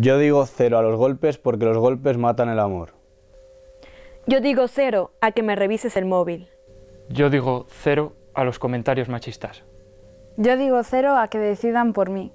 Yo digo cero a los golpes porque los golpes matan el amor. Yo digo cero a que me revises el móvil. Yo digo cero a los comentarios machistas. Yo digo cero a que decidan por mí.